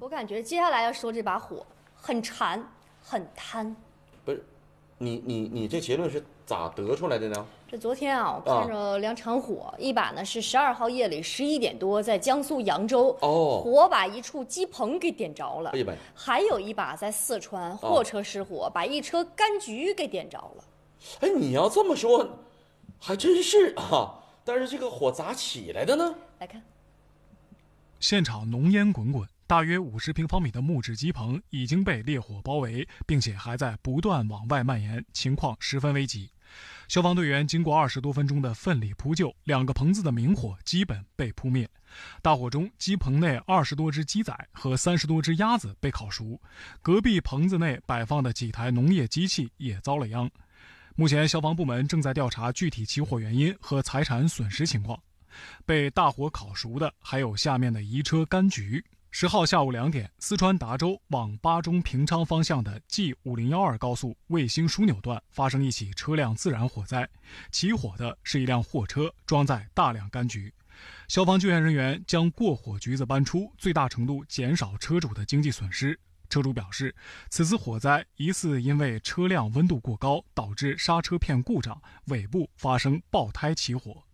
我感觉接下来要说这把火很馋，很贪。不是，你你你这结论是咋得出来的呢？这昨天啊，我看着两场火，一把呢是十二号夜里十一点多，在江苏扬州，哦，火把一处鸡棚给点着了。还有一把在四川，货车失火，把一车柑橘给点着了。哎，你要这么说，还真是啊。但是这个火咋起来的呢？来看，现场浓烟滚滚。大约五十平方米的木质鸡棚已经被烈火包围，并且还在不断往外蔓延，情况十分危急。消防队员经过二十多分钟的奋力扑救，两个棚子的明火基本被扑灭。大火中，鸡棚内二十多只鸡仔和三十多只鸭子被烤熟，隔壁棚子内摆放的几台农业机器也遭了殃。目前，消防部门正在调查具体起火原因和财产损失情况。被大火烤熟的还有下面的移车柑橘。十号下午两点，四川达州往巴中平昌方向的 G 五零幺二高速卫星枢纽段发生一起车辆自燃火灾。起火的是一辆货车，装载大量柑橘。消防救援人员将过火橘子搬出，最大程度减少车主的经济损失。车主表示，此次火灾疑似因为车辆温度过高导致刹车片故障，尾部发生爆胎起火。